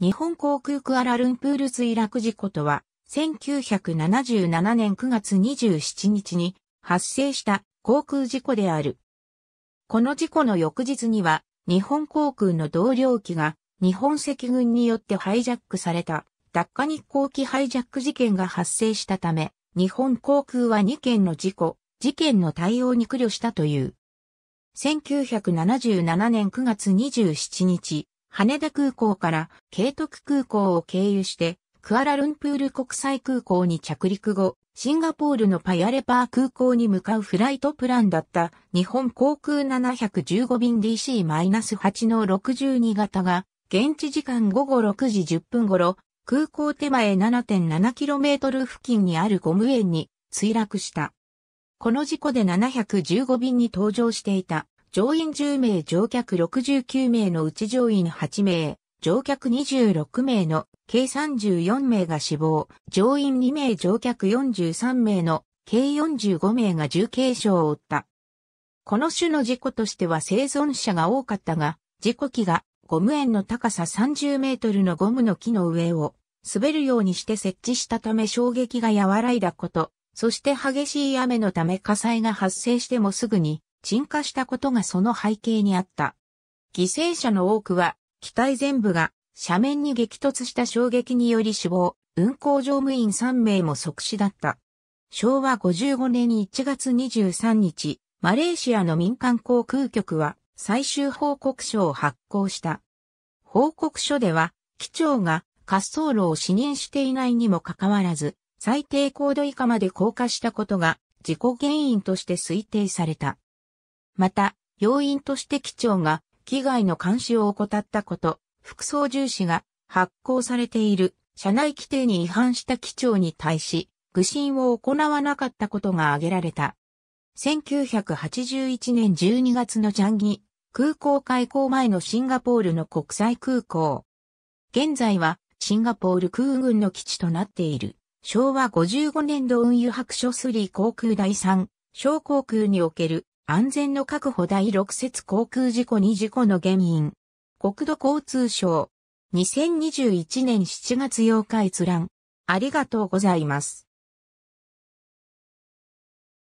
日本航空クアラルンプール墜落事故とは、1977年9月27日に発生した航空事故である。この事故の翌日には、日本航空の同僚機が日本赤軍によってハイジャックされた、脱火日航機ハイジャック事件が発生したため、日本航空は2件の事故、事件の対応に苦慮したという。1977年9月27日、羽田空港から慶徳空港を経由して、クアラルンプール国際空港に着陸後、シンガポールのパヤレパー空港に向かうフライトプランだった日本航空715便 DC-8 の62型が、現地時間午後6時10分頃、空港手前 7.7km 付近にあるゴム園に墜落した。この事故で715便に搭乗していた乗員10名乗客69名のうち乗員8名、乗客26名の計34名が死亡、乗員2名乗客43名の計45名が重軽傷を負った。この種の事故としては生存者が多かったが、事故機がゴム円の高さ30メートルのゴムの木の上を滑るようにして設置したため衝撃が和らいだこと、そして激しい雨のため火災が発生してもすぐに沈下したことがその背景にあった。犠牲者の多くは、機体全部が斜面に激突した衝撃により死亡、運航乗務員3名も即死だった。昭和55年1月23日、マレーシアの民間航空局は最終報告書を発行した。報告書では、機長が滑走路を視認していないにもかかわらず、最低高度以下まで降下したことが事故原因として推定された。また、要因として機長が、機外の監視を怠ったこと、副操縦士が発行されている社内規定に違反した機長に対し、愚信を行わなかったことが挙げられた。1981年12月のジャンギ空港開港前のシンガポールの国際空港。現在はシンガポール空軍の基地となっている昭和55年度運輸白書3航空第3小航空における安全の確保第6節航空事故に事故の原因。国土交通省。2021年7月8日閲覧。ありがとうございます。